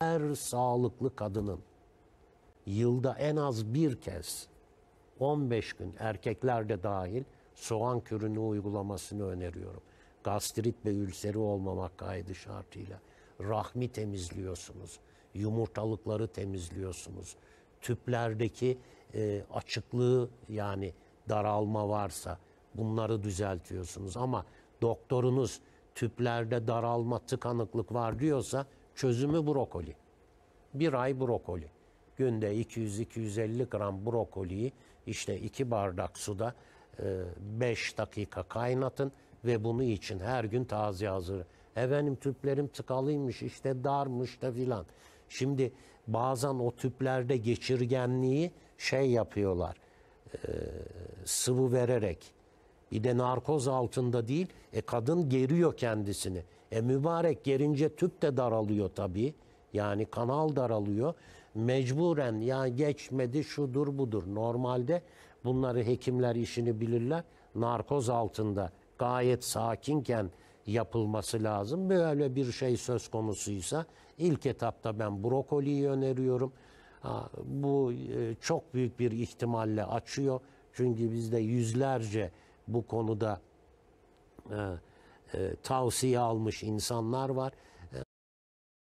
her sağlıklı kadının yılda en az bir kez 15 gün erkekler de dahil soğan kürünü uygulamasını öneriyorum. Gastrit ve ülseri olmamak kaydı şartıyla. Rahmi temizliyorsunuz, yumurtalıkları temizliyorsunuz. Tüplerdeki e, açıklığı yani daralma varsa bunları düzeltiyorsunuz. Ama doktorunuz tüplerde daralma, tıkanıklık var diyorsa Çözümü brokoli. Bir ay brokoli. Günde 200-250 gram brokoliyi işte iki bardak suda 5 e, dakika kaynatın ve bunu için her gün taze hazır. Efendim tüplerim tıkalıymış işte darmış da filan. Şimdi bazen o tüplerde geçirgenliği şey yapıyorlar e, sıvı vererek bir de narkoz altında değil e, kadın geriyor kendisini. E mübarek gerince tüp de daralıyor tabii. Yani kanal daralıyor. Mecburen ya geçmedi şudur budur. Normalde bunları hekimler işini bilirler. Narkoz altında gayet sakinken yapılması lazım. Böyle bir şey söz konusuysa ilk etapta ben brokoliyi öneriyorum. Ha, bu e, çok büyük bir ihtimalle açıyor. Çünkü bizde yüzlerce bu konuda e, e, tavsiye almış insanlar var.